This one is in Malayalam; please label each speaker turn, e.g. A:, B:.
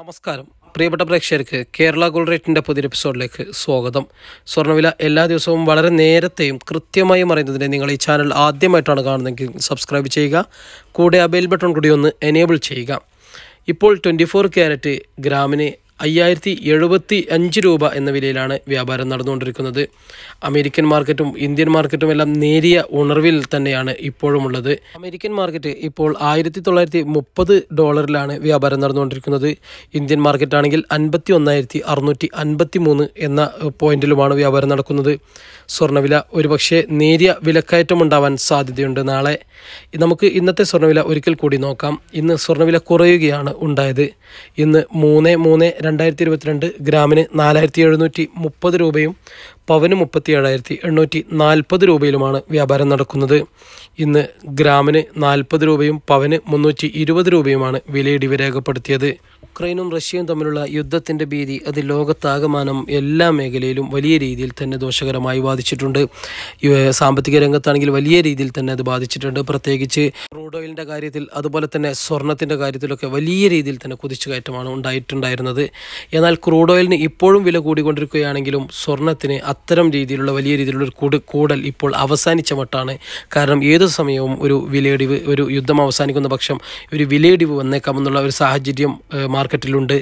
A: നമസ്കാരം പ്രിയപ്പെട്ട പ്രേക്ഷകർക്ക് കേരള ഗോൾഡ് റേറ്റിൻ്റെ പുതിയൊരു എപ്പിസോഡിലേക്ക് സ്വാഗതം സ്വർണ്ണവില എല്ലാ ദിവസവും വളരെ നേരത്തെയും കൃത്യമായും അറിയുന്നതിന് നിങ്ങൾ ഈ ചാനൽ ആദ്യമായിട്ടാണ് കാണുന്നതെങ്കിൽ സബ്സ്ക്രൈബ് ചെയ്യുക കൂടെ ആ ബെൽ ബട്ടൺ കൂടി ഒന്ന് എനേബിൾ ചെയ്യുക ഇപ്പോൾ ട്വൻറ്റി ഫോർ ക്യാരറ്റ് ഗ്രാമിന് അയ്യായിരത്തി എഴുപത്തി അഞ്ച് രൂപ എന്ന വിലയിലാണ് വ്യാപാരം നടന്നുകൊണ്ടിരിക്കുന്നത് അമേരിക്കൻ മാർക്കറ്റും ഇന്ത്യൻ മാർക്കറ്റും എല്ലാം നേരിയ ഉണർവിൽ തന്നെയാണ് ഇപ്പോഴുമുള്ളത് അമേരിക്കൻ മാർക്കറ്റ് ഇപ്പോൾ ആയിരത്തി തൊള്ളായിരത്തി മുപ്പത് ഡോളറിലാണ് വ്യാപാരം നടന്നുകൊണ്ടിരിക്കുന്നത് ഇന്ത്യൻ മാർക്കറ്റ് ആണെങ്കിൽ അൻപത്തി ഒന്നായിരത്തി അറുന്നൂറ്റി അൻപത്തി മൂന്ന് എന്ന പോയിന്റിലുമാണ് വ്യാപാരം നടക്കുന്നത് സ്വർണ്ണവില ഒരുപക്ഷെ നേരിയ വിലക്കയറ്റം ഉണ്ടാവാൻ സാധ്യതയുണ്ട് നാളെ നമുക്ക് ഇന്നത്തെ സ്വർണ്ണവില ഒരിക്കൽ കൂടി നോക്കാം ഇന്ന് സ്വർണ്ണവില കുറയുകയാണ് ഉണ്ടായത് ഇന്ന് മൂന്ന് മൂന്ന് രണ്ടായിരത്തി ഇരുപത്തിരണ്ട് ഗ്രാമിന് നാലായിരത്തി എഴുന്നൂറ്റി മുപ്പത് രൂപയും പവന് മുപ്പത്തി ഏഴായിരത്തി എണ്ണൂറ്റി നാൽപ്പത് രൂപയിലുമാണ് വ്യാപാരം നടക്കുന്നത് ഇന്ന് ഗ്രാമിന് നാൽപ്പത് രൂപയും പവന് മുന്നൂറ്റി ഇരുപത് രൂപയുമാണ് വിലയിടിവ് രേഖപ്പെടുത്തിയത് ഉക്രൈനും റഷ്യയും തമ്മിലുള്ള യുദ്ധത്തിൻ്റെ ഭീതി അത് ലോകത്താകമാനം എല്ലാ മേഖലയിലും വലിയ രീതിയിൽ തന്നെ ദോഷകരമായി ബാധിച്ചിട്ടുണ്ട് സാമ്പത്തിക രംഗത്താണെങ്കിൽ വലിയ രീതിയിൽ തന്നെ അത് ബാധിച്ചിട്ടുണ്ട് പ്രത്യേകിച്ച് ക്രൂഡ് ഓയിലിൻ്റെ കാര്യത്തിൽ അതുപോലെ തന്നെ സ്വർണത്തിൻ്റെ കാര്യത്തിലൊക്കെ വലിയ രീതിയിൽ തന്നെ കയറ്റമാണ് ഉണ്ടായിട്ടുണ്ടായിരുന്നത് എന്നാൽ ക്രൂഡ് ഓയിലിന് ഇപ്പോഴും വില കൂടിക്കൊണ്ടിരിക്കുകയാണെങ്കിലും സ്വർണത്തിന് അത്തരം രീതിയിലുള്ള വലിയ രീതിയിലുള്ള ഒരു കൂടൽ ഇപ്പോൾ അവസാനിച്ച മട്ടാണ് കാരണം ഏത് സമയവും ഒരു വിലയിടിവ് ഒരു യുദ്ധം അവസാനിക്കുന്ന പക്ഷം ഒരു വിലയിടിവ് വന്നേക്കാമെന്നുള്ള ഒരു സാഹചര്യം മാർക്കറ്റിലുണ്ട്